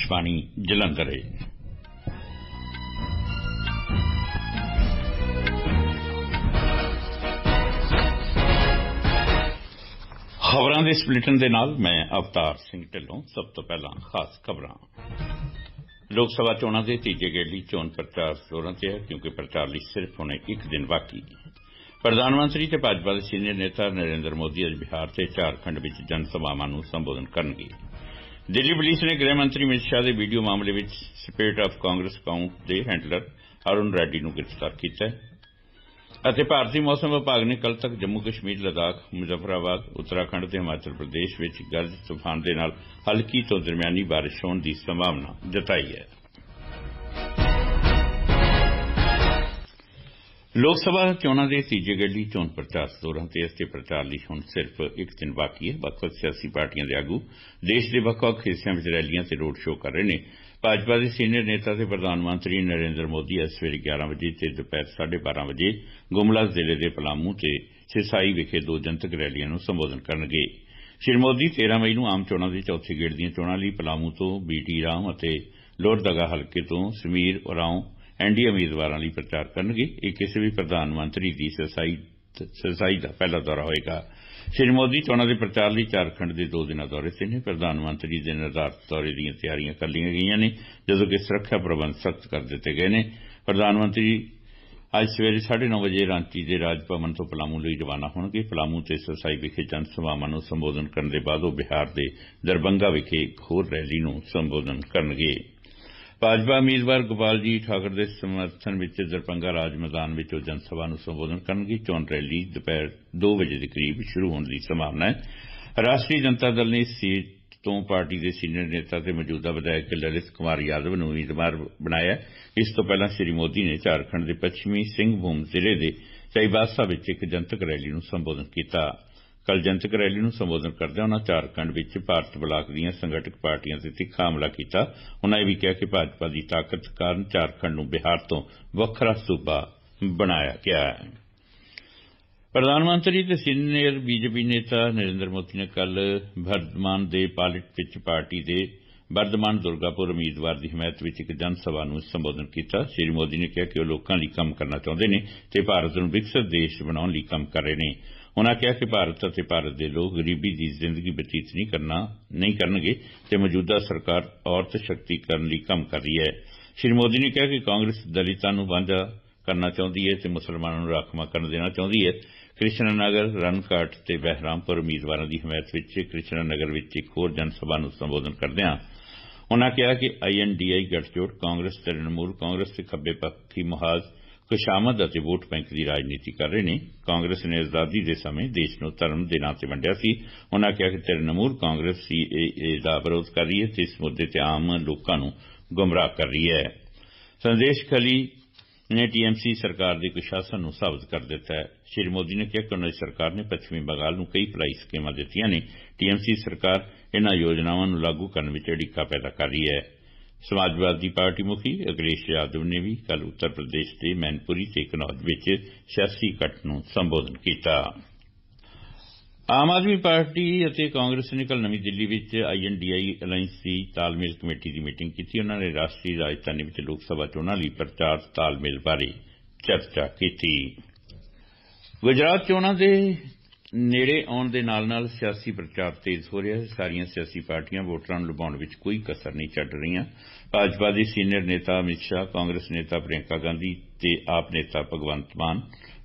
ਸ਼ਬਾਣੀ ਜਲੰਧਰੇ ਖਬਰਾਂ ਦੇ ਸਪਲਿਟਨ ਦੇ ਨਾਲ ਮੈਂ ਅਵਤਾਰ ਸਿੰਘ ਢਿੱਲੋਂ ਸਭ ਤੋਂ ਪਹਿਲਾਂ ਖਾਸ ਖਬਰਾਂ ਲੋਕ ਸਭਾ ਚੋਣਾਂ ਦੇ ਤੀਜੇ ਗੇੜ ਲਈ ਚੋਣ ਪ੍ਰਚਾਰ ਜ਼ੋਰਾਂ ਤੇ ਹੈ ਕਿਉਂਕਿ ਪ੍ਰਚਾਰ ਲਈ ਸਿਰਫ ਹੁਣ ਇੱਕ ਦਿਨ ਬਾਕੀ ਪ੍ਰਧਾਨ ਮੰਤਰੀ ਤੇ ਭਾਜਪਾ ਦੇ ਸੀਨੀਅਰ ਨੇਤਾ ਨਰਿੰਦਰ ਮੋਦੀ ਅੱਜ ਬਿਹਾਰ ਤੇ ਝਾਰਖੰਡ ਵਿੱਚ ਜਨ ਸਭਾਵਾਂ ਨੂੰ ਸੰਬੋਧਨ ਕਰਨਗੇ ਦਿੱਲੀ ਪੁਲਿਸ ਨੇ ਗ੍ਰਹਿ ਮੰਤਰੀ ਅਮਿਤ ਸ਼ਾਹ ਦੇ ਵੀਡੀਓ ਮਾਮਲੇ ਵਿੱਚ ਸਪਿਰਿਟ ਆਫ ਕਾਂਗਰਸ ਕਾਉਂਟ ਦੇ ਹੈਂਡਲਰ ਅਰੁਣ ਰੈਡੀ ਨੂੰ ਗ੍ਰਿਫਤਾਰ ਕੀਤਾ ਹੈ ਅਤੇ ਭਾਰਤੀ ਮੌਸਮ ਵਿਭਾਗ ਨੇ ਕੱਲ ਤੱਕ ਜੰਮੂ ਕਸ਼ਮੀਰ ਲਦਾਖ ਮੁਜ਼ਫਰਾਬਾਦ ਉੱਤਰਾਖੰਡ ਤੇ ਹਿਮਾਚਲ ਪ੍ਰਦੇਸ਼ ਵਿੱਚ ਗਰਜ ਤੂਫਾਨ ਦੇ ਨਾਲ ਹਲਕੀ ਤੋਂ ਦਰਮਿਆਨੀ ਬਾਰਿਸ਼ ਹੋਣ ਦੀ ਸੰਭਾਵਨਾ ਜਤਾਈ ਹੈ ਲੋਕ ਸਭਾ ਚੋਣਾਂ ਦੇ ਤੀਜੇ ਗੇੜ ਲਈ ਚੋਣ ਪ੍ਰਚਾਰ ਜ਼ੋਰਾਂ ਤੇ ਇਸ ਤੇ ਪ੍ਰਚਾਰ ਲਈ ਹੁਣ ਸਿਰਫ ਇੱਕ ਦਿਨ ਬਾਕੀ ਹੈ ਵੱਖ-ਵੱਖ ਸਿਆਸੀ ਪਾਰਟੀਆਂ ਦੇ ਆਗੂ ਦੇਸ਼ ਦੇ ਵੱਖ-ਵੱਖ ਹਿੱਸਿਆਂ ਵਿੱਚ ਰੈਲੀਆਂ ਤੇ ਰੋਡ ਸ਼ੋਅ ਕਰ ਰਹੇ ਨੇ ਭਾਜਪਾ ਦੇ ਸੀਨੀਅਰ ਨੇਤਾ ਤੇ ਪ੍ਰਧਾਨ ਮੰਤਰੀ ਨਰਿੰਦਰ ਮੋਦੀ ਅੱਜ ਸਵੇਰੇ 11 ਵਜੇ ਤੇ ਦੁਪਹਿਰ 12:30 ਵਜੇ ਗੁਮਲਾ ਜ਼ਿਲ੍ਹੇ ਦੇ ਪਲਾਮੂ ਤੇ ਸਿਸਾਈ ਵਿਖੇ ਦੋ ਜਨਤਕ ਰੈਲੀਆਂ ਨੂੰ ਸੰਬੋਧਨ ਕਰਨਗੇ ਸ਼੍ਰੀ ਮੋਦੀ 13 ਮਈ ਨੂੰ ਆਮ ਚੋਣਾਂ ਦੇ ਚੌਥੇ ਗੇੜ ਦੀਆਂ ਚੋਣਾਂ ਲਈ ਪਲਾਮੂ ਤੋਂ ਬੀਟੀ ਰਾਮ ਅਤੇ ਲੋਰਦਗਾ ਹਲਕੇ ਤੋਂ ਸਮੀਰ ਉਰਾਉਂ ਐਨਡੀਏ ਉਮੀਦਵਾਰਾਂ ਲਈ ਪ੍ਰਚਾਰ ਕਰਨਗੇ ਇਹ ਕਿਸੇ ਵੀ ਪ੍ਰਧਾਨ ਮੰਤਰੀ ਦੀ ਸਸਾਈ ਦਾ ਪਹਿਲਾ ਦੌਰਾ ਹੋਏਗਾ ਸ਼੍ਰੀ ਮੋਦੀ ਚੋਣਾਂ ਦੇ ਪ੍ਰਚਾਰ ਲਈ ਝਾਰਖੰਡ ਦੇ 2 ਦਿਨਾਂ ਦੌਰੇ ਤੇ ਨੇ ਪ੍ਰਧਾਨ ਮੰਤਰੀ ਦੇ ਨਿਰਧਾਰਤ ਦੌਰੇ ਦੀਆਂ ਤਿਆਰੀਆਂ ਕਰ ਲਈਆਂ ਗਈਆਂ ਨੇ ਜਦੋਂ ਕਿ ਸੁਰੱਖਿਆ ਪ੍ਰਬੰਧ ਸਖਤ ਕਰ ਦਿੱਤੇ ਗਏ ਨੇ ਪ੍ਰਧਾਨ ਮੰਤਰੀ ਅੱਜ ਸਵੇਰੇ 9:30 ਵਜੇ ਰਾਂਚੀ ਦੇ ਰਾਜ ਭਵਨ ਤੋਂ ਪਲਾਮੂ ਲਈ ਰਵਾਨਾ ਹੋਣਗੇ ਪਲਾਮੂ ਤੇ ਸਸਾਈ ਵਿਖੇ ਜਨ ਸਭਾਵਾਂ ਨੂੰ ਸੰਬੋਧਨ ਕਰਨ ਦੇ ਬਾਅਦ ਉਹ ਬਿਹਾਰ ਦੇ ਦਰਬੰਗਾ ਵਿਖੇ ਇੱਕ ਹੋਰ ਰੈਲੀ ਨੂੰ ਸੰਬੋਧਨ ਕਰਨਗੇ ਭਾਜਪਾ ਉਮੀਦਵਾਰ ਜੀ ਠਾਕੁਰ ਦੇ ਸਮਰਥਨ ਵਿੱਚ ਜ਼ਰਪੰਗਾ ਰਾਜ ਮੈਦਾਨ ਵਿੱਚ ਉਹ ਜਨ ਸਭਾ ਨੂੰ ਸੰਬੋਧਨ ਕਰਨਗੇ ਚੋਣ ਰੈਲੀ ਦੁਪਹਿਰ 2 ਵਜੇ ਦੇ ਕਰੀਬ ਸ਼ੁਰੂ ਹੋਣ ਦੀ ਸੰਭਾਵਨਾ ਹੈ ਰਾਸ਼ਟਰੀ ਜਨਤਾ ਦਲ ਨੇ ਸੀਟ ਤੋਂ ਪਾਰਟੀ ਦੇ ਸੀਨੀਅਰ ਨੇਤਾ ਤੇ ਮੌਜੂਦਾ ਵਿਧਾਇਕ ਲਲਿਤ ਕੁਮਾਰ ਯਾਦਵ ਨੂੰ ਉਮੀਦਵਾਰ ਬਣਾਇਆ ਇਸ ਤੋਂ ਪਹਿਲਾਂ ਸ਼੍ਰੀ ਮੋਦੀ ਨੇ ਝਾਰਖੰਡ ਦੇ ਪੱਛਮੀ ਸਿੰਘਭੂਮ ਜ਼ਿਲ੍ਹੇ ਦੇ ਚਾਈਬਾਸਾ ਵਿੱਚ ਇੱਕ ਜਨਤਕ ਰੈਲੀ ਨੂੰ ਸੰਬੋਧਨ ਕੀਤਾ ਕੱਲ ਜਨਤਕ ਰੈਲੀ ਨੂੰ ਸੰਬੋਧਨ ਕਰਦਿਆਂ ਉਨ੍ਹਾਂ ਝਾਰਖੰਡ ਵਿੱਚ ਭਾਰਤ ਬਲਾਕ ਦੀਆਂ ਸੰਗਠਿਤ ਪਾਰਟੀਆਂ ਤੇ ਤਿੱਖਾ ਹਮਲਾ ਕੀਤਾ ਉਨ੍ਹਾਂ ਇਹ ਵੀ ਕਿਹਾ ਕਿ ਭਾਜਪਾ ਦੀ ਤਾਕਤ ਕਾਰਨ ਝਾਰਖੰਡ ਨੂੰ ਬਿਹਾਰ ਤੋਂ ਵੱਖਰਾ ਸੂਬਾ ਬਣਾਇਆ ਗਿਆ ਹੈ ਪ੍ਰਧਾਨ ਮੰਤਰੀ ਤੇ ਸੀਨੀਅਰ ਬੀਜੇਪੀ ਨੇਤਾ ਨਰਿੰਦਰ ਮੋਦੀ ਨੇ ਕੱਲ ਵਰਦਮਾਨ ਦੇ ਪਾਲਿਟ ਵਿੱਚ ਪਾਰਟੀ ਦੇ ਵਰਦਮਾਨ ਦੁਰਗਾਪੁਰ ਉਮੀਦਵਾਰ ਦੀ ਹਮਾਇਤ ਵਿੱਚ ਇੱਕ ਜਨ ਸਭਾ ਨੂੰ ਸੰਬੋਧਨ ਕੀਤਾ ਸ਼੍ਰੀ ਮੋਦੀ ਨੇ ਕਿਹਾ ਕਿ ਉਹ ਲੋਕਾਂ ਲਈ ਕੰਮ ਕਰਨਾ ਚਾਹੁੰਦੇ ਨੇ ਤੇ ਭਾਰਤ ਨੂੰ ਵਿਕਸਿਤ ਦੇਸ਼ ਬਣਾਉਣ ਲਈ ਕੰਮ ਕਰ ਰਹੇ ਨੇ ਉਨ੍ਹਾਂ ਕਿਹਾ ਕਿ ਭਾਰਤ ਅਤੇ ਭਾਰਤ ਦੇ ਲੋਕ ਗਰੀਬੀ ਦੀ ਜ਼ਿੰਦਗੀ ਬਤੀਤ ਨਹੀਂ ਕਰਨਾ ਨਹੀਂ ਕਰਨਗੇ ਤੇ ਮੌਜੂਦਾ ਸਰਕਾਰ ਔਰਤ ਸ਼ਕਤੀਕਰਨ ਲਈ ਕੰਮ ਕਰ ਰਹੀ ਹੈ ਸ਼੍ਰੀ ਮੋਦੀ ਨੇ ਕਿਹਾ ਕਿ ਕਾਂਗਰਸ ਦਲਿਤਾਂ ਨੂੰ ਵਾਂਝਾ ਕਰਨਾ ਚਾਹੁੰਦੀ ਹੈ ਤੇ ਮੁਸਲਮਾਨਾਂ ਨੂੰ ਰਾਖਵਾਂ ਕਰਨ ਦੇਣਾ ਚਾਹੁੰਦੀ ਹੈ ਕ੍ਰਿਸ਼ਨਾ ਨਗਰ ਰਣਕਾਟ ਤੇ ਬਹਿਰਾਮਪੁਰ ਉਮੀਦਵਾਰਾਂ ਦੀ ਹਮਾਇਤ ਵਿੱਚ ਕ੍ਰਿਸ਼ਨਾ ਨਗਰ ਵਿੱਚ ਇੱਕ ਹੋਰ ਜਨ ਸਭਾ ਨੂੰ ਸੰਬੋਧਨ ਕਰਦਿਆਂ ਉਨ੍ਹਾਂ ਕਿਹਾ ਕਿ ਆਈਐਨਡੀਆਈ ਗੱਠਜੋੜ ਕਾਂਗਰਸ ਤ੍ਰਿਣਮੂਲ ਕਾਂਗਰਸ ਦੇ ਖੱਬੇ ਪੱਖੀ ਮੁਹਾਜ਼ ਖੁਸ਼ਾਮਦ ਅਤੇ ਵੋਟ ਬੈਂਕ ਦੀ ਰਾਜਨੀਤੀ ਕਰ ਰਹੇ ਨੇ ਕਾਂਗਰਸ ਨੇ ਆਜ਼ਾਦੀ ਦੇ ਸਮੇਂ ਦੇਸ਼ ਨੂੰ ਧਰਮ ਦੇ ਨਾਂ ਤੇ ਵੰਡਿਆ ਸੀ ਉਹਨਾਂ ਕਿਹਾ ਕਿ ਤ੍ਰਿਣਮੂਲ ਕਾਂਗਰਸ ਸੀਏਏ ਦਾ ਵਿਰੋਧ ਕਰ ਰਹੀ ਹੈ ਤੇ ਇਸ ਮੁੱਦੇ ਤੇ ਆਮ ਲੋਕਾਂ ਨੂੰ ਗੁੰਮਰਾਹ ਕਰ ਰਹੀ ਹੈ ਸੰਦੇਸ਼ ਖਲੀ ਨੇ ਟੀਐਮਸੀ ਸਰਕਾਰ ਦੇ ਕੁਸ਼ਾਸਨ ਨੂੰ ਸਾਬਤ ਕਰ ਦਿੱਤਾ ਹੈ ਸ਼੍ਰੀ ਮੋਦੀ ਨੇ ਕਿਹਾ ਕਿ ਉਹਨਾਂ ਦੀ ਸਰਕਾਰ ਨੇ ਪੱਛਮੀ ਬੰਗਾਲ ਨੂੰ ਕਈ ਭਲਾਈ ਸਕੀਮਾਂ ਦਿੱਤੀਆਂ ਨੇ ਟੀਐਮਸੀ ਸਰਕਾਰ ਇਹਨਾਂ ਯੋਜਨਾਵਾਂ ਨੂੰ ਲਾਗੂ ਕਰਨ ਵਿੱਚ ਅੜਿੱਕਾ ਪੈਦਾ ਕਰ ਰਹੀ ਹੈ ਸਮਾਜਵਾਦੀ ਪਾਰਟੀ ਮੁਖੀ ਅਖਿਲੇਸ਼ ਯਾਦਵ ਨੇ ਵੀ ਕੱਲ ਉੱਤਰ ਪ੍ਰਦੇਸ਼ ਦੇ ਮੈਨਪੁਰੀ ਤੇ ਕਨੌਜ ਵਿੱਚ ਸਿਆਸੀ ਇਕੱਠ ਨੂੰ ਸੰਬੋਧਨ ਕੀਤਾ ਆਮ ਆਦਮੀ ਪਾਰਟੀ ਅਤੇ ਕਾਂਗਰਸ ਨੇ ਕੱਲ ਨਵੀਂ ਦਿੱਲੀ ਵਿੱਚ ਆਈਐਨਡੀਆਈ ਅਲਾਈਅੰਸ ਦੀ ਤਾਲਮੇਲ ਕਮੇਟੀ ਦੀ ਮੀਟਿੰਗ ਕੀਤੀ ਉਹਨਾਂ ਨੇ ਰਾਸ਼ਟਰੀ ਰਾਜਧਾਨੀ ਵਿੱਚ ਲੋਕ ਸਭਾ ਚੋਣਾਂ ਲਈ ਪ੍ਰਚਾਰ ਤਾਲਮੇਲ ਬਾਰੇ ਚਰਚਾ ਕੀਤੀ ਗੁਜਰਾਤ ਚੋਣਾਂ ਦੇ ਨੇੜੇ ਆਉਣ ਦੇ ਨਾਲ-ਨਾਲ ਸਿਆਸੀ ਪ੍ਰਚਾਰ ਤੇਜ਼ ਹੋ ਰਿਹਾ ਹੈ ਸਾਰੀਆਂ ਸਿਆਸੀ ਪਾਰਟੀਆਂ ਵੋਟਰਾਂ ਨੂੰ ਲੁਭਾਉਣ ਵਿੱਚ ਕੋਈ ਕਸਰ ਨਹੀਂ ਛੱਡ ਰਹੀਆਂ ਭਾਜਪਾ ਦੇ ਸੀਨੀਅਰ ਨੇਤਾ ਅਮਿਤ ਸ਼ਾਹ ਕਾਂਗਰਸ ਨੇਤਾ ਪ੍ਰਿਯੰਕਾ ਗਾਂਧੀ ਤੇ ਆਪ ਨੇਤਾ ਭਗਵੰਤ ਮਾਨ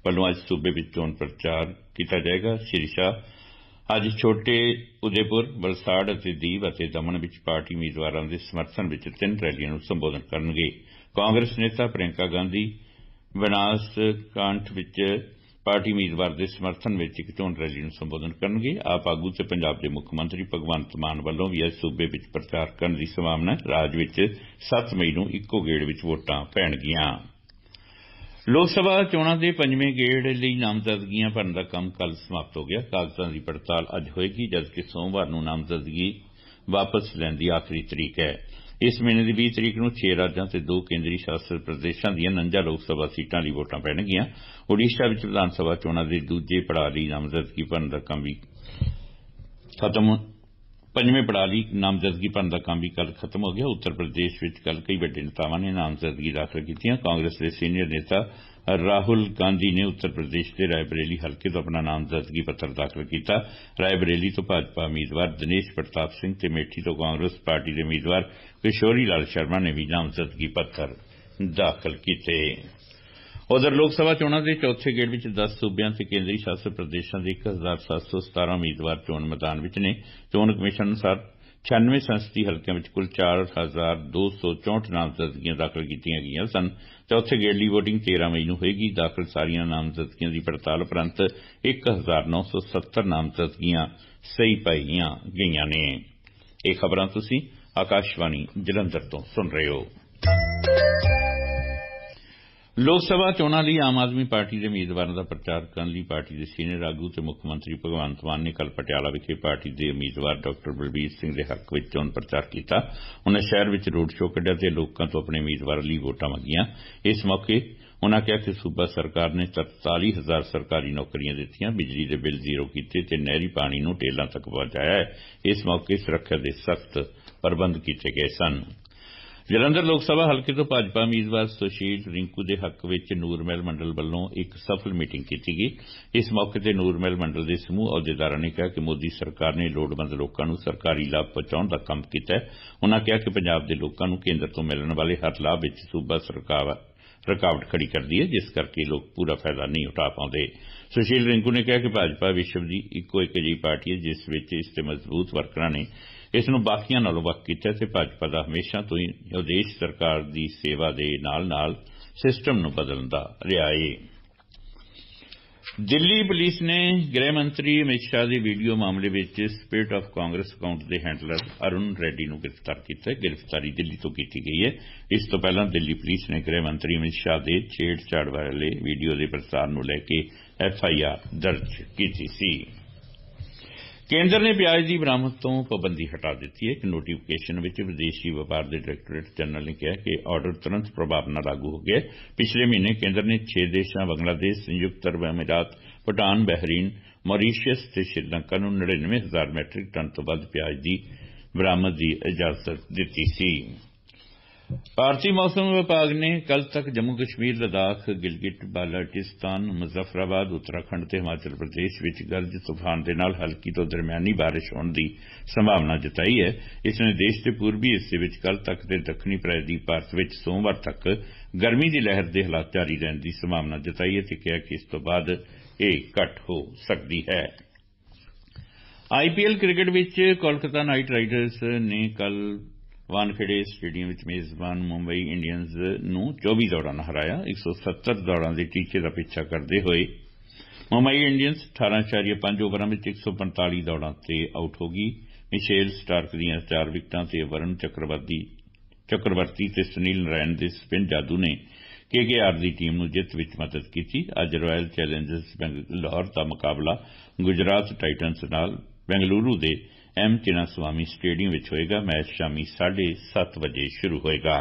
ਵੱਲੋਂ ਅੱਜ ਸੂਬੇ ਵਿੱਚ ਚੋਣ ਪ੍ਰਚਾਰ ਕੀਤਾ ਜਾਏਗਾ ਸ਼੍ਰੀ ਸ਼ਾਹ ਅੱਜ ਛੋਟੇ ਉਦੇਪੁਰ ਬਲਸਾੜ ਅਤੇ ਦੀਵ ਅਤੇ ਦਮਨ ਵਿੱਚ ਪਾਰਟੀ ਉਮੀਦਵਾਰਾਂ ਦੇ ਸਮਰਥਨ ਵਿੱਚ ਤਿੰਨ ਰੈਲੀਆਂ ਨੂੰ ਸੰਬੋਧਨ ਕਰਨਗੇ ਕਾਂਗਰਸ ਨੇਤਾ ਪ੍ਰਿਯੰਕਾ ਗਾਂਧੀ ਬਨਾਸ ਕਾਂਠ ਵਿੱਚ ਪਾਰਟੀ ਉਮੀਦਵਾਰ ਦੇ ਸਮਰਥਨ ਵਿੱਚ ਇੱਕ ਚੋਣ ਰੈਲੀ ਨੂੰ ਸੰਬੋਧਨ ਕਰਨਗੇ ਆਪ ਆਗੂ ਤੇ ਪੰਜਾਬ ਦੇ ਮੁੱਖ ਮੰਤਰੀ ਭਗਵੰਤ ਮਾਨ ਵੱਲੋਂ ਵੀ ਇਸ ਸੂਬੇ ਵਿੱਚ ਪ੍ਰਚਾਰ ਕਰਨ ਦੀ ਸੰਭਾਵਨਾ ਰਾਜ ਵਿੱਚ 7 ਮਈ ਨੂੰ ਇੱਕੋ ਗੇੜ ਵਿੱਚ ਵੋਟਾਂ ਪੈਣਗੀਆਂ ਲੋਕ ਸਭਾ ਚੋਣਾਂ ਦੇ ਪੰਜਵੇਂ ਗੇੜ ਲਈ ਨਾਮਜ਼ਦਗੀਆਂ ਭਰਨ ਦਾ ਕੰਮ ਕੱਲ ਸਮਾਪਤ ਹੋ ਗਿਆ ਕਾਗਜ਼ਾਂ ਦੀ ਪੜਤਾਲ ਅੱਜ ਹੋਏਗੀ ਜਦਕਿ ਸੋਮਵਾਰ ਨੂੰ ਨਾਮਜ਼ਦਗੀ ਵਾਪਸ ਲੈਣ ਦੀ ਆਖਰੀ ਤਰੀਕ ਹੈ ਇਸ ਮਹੀਨੇ ਦੀ 20 ਤਰੀਕ ਨੂੰ 6 ਰਾਜਾਂ ਤੇ 2 ਕੇਂਦਰੀ ਸ਼ਾਸਤ ਪ੍ਰਦੇਸ਼ਾਂ ਦੀਆਂ 49 ਲੋਕ ਸਭਾ ਸੀਟਾਂ ਲਈ ਵੋਟਾਂ ਪੈਣਗੀਆਂ ਓਡੀਸ਼ਾ ਵਿੱਚ ਵਿਧਾਨ ਸਭਾ ਚੋਣਾਂ ਦੇ ਦੂਜੇ ਪੜਾਅ ਲਈ ਨਾਮਜ਼ਦਗੀ ਭਰਨ ਦਾ ਕੰਮ ਵੀ ਖਤਮ ਪੰਜਵੇਂ ਪੜਾਅ ਲਈ ਨਾਮਜ਼ਦਗੀ ਭਰਨ ਦਾ ਕੰਮ ਵੀ ਕੱਲ ਖਤਮ ਹੋ ਗਿਆ ਉੱਤਰ ਪ੍ਰਦੇਸ਼ ਵਿੱਚ ਕੱਲ ਕਈ ਵੱਡੇ ਨੇਤਾਵਾਂ ਨੇ ਨਾਮਜ਼ਦਗੀ ਦਾਖਲ ਕੀਤੀਆਂ ਕਾਂਗਰਸ ਦੇ ਸੀਨੀਅਰ ਨੇਤਾ ਰਾਹੁਲ ਗਾਂਧੀ ਨੇ ਉੱਤਰ ਪ੍ਰਦੇਸ਼ ਦੇ ਰਾਏਬਰੇਲੀ ਹਲਕੇ ਤੋਂ ਆਪਣਾ ਨਾਮਜ਼ਦਗੀ ਪੱਤਰ ਦਾਖਲ ਕੀਤਾ ਰਾਏਬਰੇਲੀ ਤੋਂ ਭਾਜਪਾ ਉਮੀਦਵਾਰ ਦਿਨੇਸ਼ ਪ੍ਰਤਾਪ ਸਿੰਘ ਤੇ ਮੇਠੀ ਤੋਂ ਕਾਂਗਰਸ ਪਾਰਟੀ ਦੇ ਉਮੀਦਵਾਰ ਕਿਸ਼ੋਰੀ ਲਾਲ ਸ਼ਰਮਾ ਨੇ ਵੀ ਨਾਮਜ਼ਦਗੀ ਪੱਤਰ ਦਾਖਲ ਕੀਤੇ ਉਧਰ ਲੋਕ ਸਭਾ ਚੋਣਾਂ ਦੇ ਚੌਥੇ ਗੇੜ ਵਿੱਚ 10 ਸੂਬਿਆਂ ਤੇ ਕੇਂਦਰੀ ਸ਼ਾਸਤ ਪ੍ਰਦੇਸ਼ਾਂ ਦੇ 1717 ਉਮੀਦਵਾਰ ਚੋਣ ਮੈਦਾਨ ਵਿੱਚ ਨੇ ਚੋਣ ਕਮਿਸ਼ਨ ਅਨੁਸਾਰ 96 ਸੰਸਦੀ ਹਲਕਿਆਂ ਵਿੱਚ ਕੁੱਲ 4264 ਨਾਮਜ਼ਦਗੀਆਂ ਦਾਖਲ ਕੀਤੀਆਂ ਗਈਆਂ ਸਨ ਚੌਥੇ ਉੱਥੇ ਗੇੜਲੀ VOTING 13 ਮਈ ਨੂੰ ਹੋਏਗੀ ਦਾਖਲ ਸਾਰੀਆਂ ਨਾਮਜ਼ਦਗੀਆਂ ਦੀ ਪੜਤਾਲ ਉਪਰੰਤ 1970 ਨਾਮਜ਼ਦਗੀਆਂ ਸਹੀ ਪਾਈਆਂ ਗਈਆਂ ਨੇ ਇਹ ਖਬਰਾਂ ਤੁਸੀਂ ਆਕਾਸ਼ਵਾਣੀ ਜਲੰਧਰ ਤੋਂ ਸੁਣ ਰਹੇ ਹੋ ਲੋਕ ਸਭਾ ਚੋਣਾਂ ਲਈ ਆਮ ਆਦਮੀ ਪਾਰਟੀ ਦੇ ਉਮੀਦਵਾਰਾਂ ਦਾ ਪ੍ਰਚਾਰ ਕਰਨ ਲਈ ਪਾਰਟੀ ਦੇ ਸੀਨੀਅਰ ਆਗੂ ਤੇ ਮੁੱਖ ਮੰਤਰੀ ਭਗਵੰਤ ਮਾਨ ਨੇ ਕੱਲ ਪਟਿਆਲਾ ਵਿਖੇ ਪਾਰਟੀ ਦੇ ਉਮੀਦਵਾਰ ਡਾਕਟਰ ਬਲਬੀਰ ਸਿੰਘ ਦੇ ਹੱਕ ਵਿੱਚ ਚੋਣ ਪ੍ਰਚਾਰ ਕੀਤਾ ਉਹਨਾਂ ਸ਼ਹਿਰ ਵਿੱਚ ਰੋਡ ਸ਼ੋਅ ਕੱਢਿਆ ਤੇ ਲੋਕਾਂ ਤੋਂ ਆਪਣੇ ਉਮੀਦਵਾਰ ਲਈ ਵੋਟਾਂ ਮੰਗੀਆਂ ਇਸ ਮੌਕੇ ਉਹਨਾਂ ਕਿਹਾ ਕਿ ਸੂਬਾ ਸਰਕਾਰ ਨੇ 47000 ਸਰਕਾਰੀ ਨੌਕਰੀਆਂ ਦਿੱਤੀਆਂ ਬਿਜਲੀ ਦੇ ਬਿੱਲ ਜ਼ੀਰੋ ਕੀਤੇ ਤੇ ਨਹਿਰੀ ਪਾਣੀ ਨੂੰ ਟੇਲਾਂ ਤੱਕ ਪਹੁੰਚਾਇਆ ਹੈ ਇਸ ਮੌਕੇ ਸੁਰੱਖਿਆ ਦੇ ਸਖਤ ਪ੍ਰਬੰਧ ਕੀਤੇ ਗਏ ਸਨ ਜਲੰਧਰ ਲੋਕ ਸਭਾ ਹਲਕੇ ਤੋਂ ਭਾਜਪਾ ਉਮੀਦਵਾਰ ਸੁਸ਼ੀਲ ਰਿੰਕੂ ਦੇ ਹੱਕ ਵਿੱਚ ਨੂਰਮਹਿਲ ਮੰਡਲ ਵੱਲੋਂ ਇੱਕ ਸਫਲ ਮੀਟਿੰਗ ਕੀਤੀ ਗਈ ਇਸ ਮੌਕੇ ਤੇ ਨੂਰਮਹਿਲ ਮੰਡਲ ਦੇ ਸਮੂਹ ਅਹੁਦੇਦਾਰਾਂ ਨੇ ਕਿਹਾ ਕਿ ਮੋਦੀ ਸਰਕਾਰ ਨੇ ਲੋੜਵੰਦ ਲੋਕਾਂ ਨੂੰ ਸਰਕਾਰੀ ਲਾਭ ਪਹੁੰਚਾਉਣ ਦਾ ਕੰਮ ਕੀਤਾ ਉਨ੍ਹਾਂ ਕਿਹਾ ਕਿ ਪੰਜਾਬ ਦੇ ਲੋਕਾਂ ਨੂੰ ਕੇਂਦਰ ਤੋਂ ਮਿਲਣ ਵਾਲੇ ਹਰ ਲਾਭ ਵਿੱਚ ਸੂਬਾ ਸਰਕਾਰ ਰੁਕਾਵਟ ਖੜੀ ਕਰਦੀ ਹੈ ਜਿਸ ਕਰਕੇ ਲੋਕ ਪੂਰਾ ਫਾਇਦਾ ਨਹੀਂ ਉਠਾ ਪਾਉਂਦੇ ਸੁਸ਼ੀਲ ਰਿੰਕੂ ਨੇ ਕਿਹਾ ਕਿ ਭਾਜਪਾ ਵਿਸ਼ਵ ਦੀ ਇੱਕੋ ਇੱਕ ਅਜਿਹੀ ਪਾਰਟੀ ਹੈ ਜਿਸ ਵਿੱਚ ਇਸ ਤੇ ਮਜ਼ਬੂਤ ਵਰਕਰਾਂ ਨੇ ਇਸ ਨੂੰ ਬਾਕੀਆਂ ਨਾਲੋਂ ਵੱਖ ਕੀਤਾ ਤੇ ਭਾਜਪਾ ਦਾ ਹਮੇਸ਼ਾ ਤੋਂ ਹੀ ਉਦੇਸ਼ ਸਰਕਾਰ ਦੀ ਸੇਵਾ ਦੇ ਨਾਲ-ਨਾਲ ਸਿਸਟਮ ਨੂੰ ਬਦਲਣ ਦਾ ਰਿਹਾ ਹੈ ਦਿੱਲੀ ਪੁਲਿਸ ਨੇ ਗ੍ਰਹਿ ਮੰਤਰੀ ਅਮਿਤ ਸ਼ਾਹ ਦੀ ਵੀਡੀਓ ਮਾਮਲੇ ਵਿੱਚ ਸਪਿਰਟ ਆਫ ਕਾਂਗਰਸ ਅਕਾਊਂਟ ਦੇ ਹੈਂਡਲਰ ਅਰੁਣ ਰੈਡੀ ਨੂੰ ਗ੍ਰਿਫਤਾਰ ਕੀਤਾ ਹੈ ਗ੍ਰਿਫਤਾਰੀ ਦਿੱਲੀ ਤੋਂ ਕੀਤੀ ਗਈ ਹੈ ਇਸ ਤੋਂ ਪਹਿਲਾਂ ਦਿੱਲੀ ਪੁਲਿਸ ਨੇ ਗ੍ਰਹਿ ਮੰਤਰੀ ਅਮਿਤ ਸ਼ਾਹ ਦੇ ਛੇੜਛਾੜ ਵਾਲੇ ਵੀਡੀਓ ਦੇ ਪ੍ਰਸਾਰ ਨੂੰ ਲੈ ਕੇ ਐਫਆਈਆਰ ਦਰਜ ਕੀਤੀ ਸੀ ਕੇਂਦਰ ਨੇ ਪਿਆਜ਼ ਦੀ ਬਰਾਮਦ ਤੋਂ ਪਾਬੰਦੀ ਹਟਾ ਦਿੱਤੀ ਹੈ ਇੱਕ ਨੋਟੀਫਿਕੇਸ਼ਨ ਵਿੱਚ ਵਿਦੇਸ਼ੀ ਵਪਾਰ ਦੇ ਡਾਇਰੈਕਟੋਰੇਟ ਜਨਰਲ ਨੇ ਕਿਹਾ ਕਿ ਆਰਡਰ ਤੁਰੰਤ ਪ੍ਰਭਾਵ ਨਾਲ ਲਾਗੂ ਹੋ ਗਿਆ ਪਿਛਲੇ ਮਹੀਨੇ ਕੇਂਦਰ ਨੇ 6 ਦੇਸ਼ਾਂ ਬੰਗਲਾਦੇਸ਼ ਸੰਯੁਕਤ ਅਰਬ ਅਮੀਰਾਤ ਭੂਟਾਨ ਬਹਿਰੀਨ ਮੌਰੀਸ਼ੀਅਸ ਤੇ ਸ਼੍ਰੀਲੰਕਾ ਨੂੰ 99000 ਮੈਟ੍ਰਿਕ ਟਨ ਤੋਂ ਵੱਧ ਪਿਆਜ਼ ਦੀ ਬਰਾਮਦ ਦੀ ਇਜਾਜ਼ਤ ਦਿੱਤੀ ਸੀ ਭਾਰਤੀ ਮੌਸਮ ਵਿਭਾਗ ਨੇ ਕੱਲ ਤੱਕ ਜੰਮੂ ਕਸ਼ਮੀਰ ਲਦਾਖ ਗਿਲਗਿਟ ਬਾਲਟਿਸਤਾਨ ਮੁਜ਼ਫਰਾਬਾਦ ਉੱਤਰਾਖੰਡ ਤੇ ਹਿਮਾਚਲ ਪ੍ਰਦੇਸ਼ ਵਿੱਚ ਗਰਜ ਤੂਫਾਨ ਦੇ ਨਾਲ ਹਲਕੀ ਤੋਂ ਦਰਮਿਆਨੀ بارش ਹੋਣ ਦੀ ਸੰਭਾਵਨਾ ਜਤਾਈ ਹੈ ਇਸ ਨੇ ਦੇਸ਼ ਦੇ ਪੂਰਬੀ ਹਿੱਸੇ ਵਿੱਚ ਕੱਲ ਤੱਕ ਤੇ ਦੱਖਣੀ ਪ੍ਰਾਇਦੀਪ ਭਾਰਤ ਵਿੱਚ ਸੋਮਵਾਰ ਤੱਕ ਗਰਮੀ ਦੀ ਲਹਿਰ ਦੇ ਹਾਲਾਤ ਜਾਰੀ ਰਹਿਣ ਦੀ ਸੰਭਾਵਨਾ ਜਤਾਈ ਹੈ ਤੇ ਕਿਹਾ ਕਿ ਇਸ ਤੋਂ ਬਾਅਦ ਇਹ ਘਟ ਹੋ ਸਕਦੀ ਹੈ ਆਈਪੀਐਲ ਕ੍ਰਿਕਟ ਵਿੱਚ ਕੋਲਕਾਤਾ ਨਾਈਟ ਰਾਈਡਰਸ ਨੇ ਕੱਲ ਵਾਨਖੇੜੇ ਸਟੇਡੀਅਮ ਵਿੱਚ ਮੇਜ਼ਬਾਨ ਮੁੰਬਈ ਇੰਡੀਅਨਸ ਨੂੰ 24 ਦੌੜਾਂ ਨਾਲ ਹਰਾਇਆ 170 ਦੌੜਾਂ ਦੇ ਟੀਚੇ ਦਾ ਪਿੱਛਾ ਕਰਦੇ ਹੋਏ ਮੁੰਬਈ ਇੰਡੀਅਨਸ 18.5 ਓਵਰਾਂ ਵਿੱਚ 145 ਦੌੜਾਂ ਤੇ ਆਊਟ ਹੋ ਗਈ ਮਿਸ਼ੇਲ ਸਟਾਰਕ ਦੀਆਂ 4 ਵਿਕਟਾਂ ਤੇ ਵਰੁਣ ਚੱਕਰਵਰਤੀ ਚੱਕਰਵਰਤੀ ਤੇ ਸੁਨੀਲ ਨਾਰਾਇਣ ਦੇ ਸਪਿਨ ਜਾਦੂ ਨੇ ਕੇਕੇਆਰ ਦੀ ਟੀਮ ਨੂੰ ਜਿੱਤ ਵਿੱਚ ਮਦਦ ਕੀਤੀ ਅੱਜ ਰਾਇਲ ਚੈਲੰਜਰਸ ਬੈਂਗਲੌਰ ਦਾ ਮੁਕਾਬਲਾ ਗੁਜਰਾਤ ਟਾਈਟਨਸ ਨਾਲ ਬੈਂਗਲੁਰੂ ਦੇ ਐਮ ਸੁਆਮੀ ਸਟੇਡੀਅਮ ਵਿੱਚ ਹੋਏਗਾ ਮੈਚ ਸ਼ਾਮੀ 7:30 ਵਜੇ ਸ਼ੁਰੂ ਹੋਏਗਾ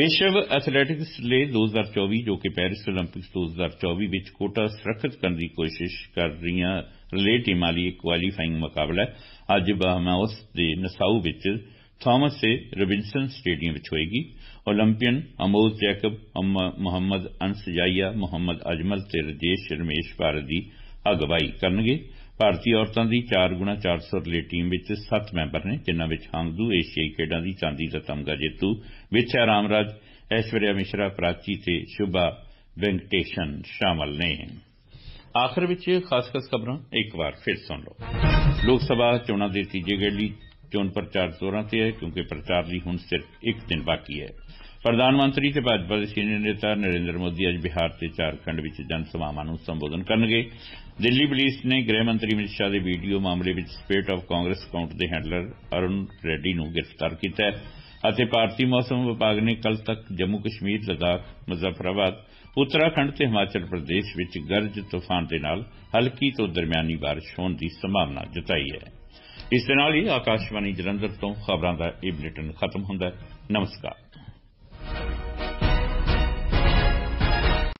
ਵਿਸ਼ਵ ਐਥਲੈਟਿਕਸ ਲਈ 2024 ਜੋ ਕਿ ਪੈਰਿਸ 올림픽ਸ 2024 ਵਿੱਚ ਕੋਟਾ ਸੁਰੱਖਿਅਤ ਕਰਨ ਦੀ ਕੋਸ਼ਿਸ਼ ਕਰ ਰਹੀਆਂ ਰਿਲੇ ਟੀਮਾਂ ਲਈ ਕੁਆਲੀਫਾਈਂਗ ਮੁਕਾਬਲਾ ਅੱਜ ਬਹਾਮਾਸ ਦੇ ਨਸਾਉ ਵਿੱਚ ਥਾਮਸ ਸੇ ਰੋਬਿਨਸਨ ਸਟੇਡੀਅਮ ਵਿੱਚ ਹੋਏਗੀ 올림픽ਨ ਅਮੋਦ ਜੈਕਬ ਮੁਹੰਮਦ ਅਨਸਜਾਈਆ ਮੁਹੰਮਦ ਅਜਮਲ ਤੇ ਰਜੇਸ਼ ਰਮੇਸ਼ ਭਾਰਤ ਦੀ ਅਗਵਾਈ ਕਰਨਗੇ ਭਾਰਤੀ ਔਰਤਾਂ ਦੀ 4 ਗੁਣਾ 400 ਰਿਲੇ ਟੀਮ ਵਿੱਚ 7 ਮੈਂਬਰ ਨੇ ਜਿਨ੍ਹਾਂ ਵਿੱਚ ਹਾਂਗਦੂ ਏਸ਼ੀਆਈ ਖੇਡਾਂ ਦੀ ਚਾਂਦੀ ਦਾ ਤਮਗਾ ਜੇਤੂ ਵਿਚਾ ਰਾਮਰਾਜ ਐਸ਼ਵਰਿਆ ਮਿਸ਼ਰਾ ਪ੍ਰਾਚੀ ਤੇ ਸ਼ੁਭਾ ਵੈਂਕਟੇਸ਼ਨ ਸ਼ਾਮਲ ਨੇ ਆਖਰ ਵਿੱਚ ਖਾਸ-ਖਾਸ ਖਬਰਾਂ ਇੱਕ ਵਾਰ ਫਿਰ ਸੁਣ ਲਓ ਲੋਕ ਸਭਾ ਚੋਣਾਂ ਦੇ ਤੀਜੇ ਗੇੜ ਲਈ ਚੋਣ ਪ੍ਰਚਾਰ ਜ਼ੋਰਾਂ ਤੇ ਹੈ ਕਿਉਂਕਿ ਪ੍ਰਚਾਰ ਲਈ ਹੁਣ ਸਿਰਫ ਇੱਕ ਦਿਨ ਬਾਕੀ ਹੈ ਪ੍ਰਧਾਨ ਮੰਤਰੀ ਤੇ ਭਾਜਪਾ ਦੇ ਸੀਨੀਅਰ ਨੇਤਾ ਨਰਿੰਦਰ ਮੋਦੀ ਅੱਜ ਬਿਹਾਰ ਤੇ ਝਾਰਖੰਡ ਵਿੱਚ ਜਨ ਸਭਾਵਾਂ ਨੂੰ ਸੰਬੋਧਨ ਕਰਨਗੇ ਦਿੱਲੀ ਪੁਲਿਸ ਨੇ ਗ੍ਰਹਿ ਮੰਤਰੀ ਅਮਿਤ ਸ਼ਾਹ ਦੇ ਵੀਡੀਓ ਮਾਮਲੇ ਵਿੱਚ ਸਪੇਟ ਆਫ ਕਾਂਗਰਸ ਅਕਾਊਂਟ ਦੇ ਹੈਂਡਲਰ ਅਰੁਣ ਰੈਡੀ ਨੂੰ ਗ੍ਰਿਫਤਾਰ ਕੀਤਾ ਹੈ ਅਤੇ ਭਾਰਤੀ ਮੌਸਮ ਵਿਭਾਗ ਨੇ ਕੱਲ ਤੱਕ ਜੰਮੂ ਕਸ਼ਮੀਰ ਲਦਾਖ ਮੁਜ਼ਫਰਾਬਾਦ ਉੱਤਰਾਖੰਡ ਤੇ ਹਿਮਾਚਲ ਪ੍ਰਦੇਸ਼ ਵਿੱਚ ਗਰਜ ਤੂਫਾਨ ਦੇ ਨਾਲ ਹਲਕੀ ਤੋਂ ਦਰਮਿਆਨੀ بارش ਹੋਣ ਦੀ ਸੰਭਾਵਨਾ ਜਤਾਈ ਹੈ ਇਸ ਦੇ ਨਾਲ ਹੀ ਆਕਾਸ਼ਵਾਣੀ ਜਲੰਧਰ ਤੋਂ ਖਬਰਾਂ ਦਾ ਇਹ ਬੁਲੇਟਿਨ ਖਤਮ ਹੁੰਦਾ ਹੈ ਨਮਸਕਾਰ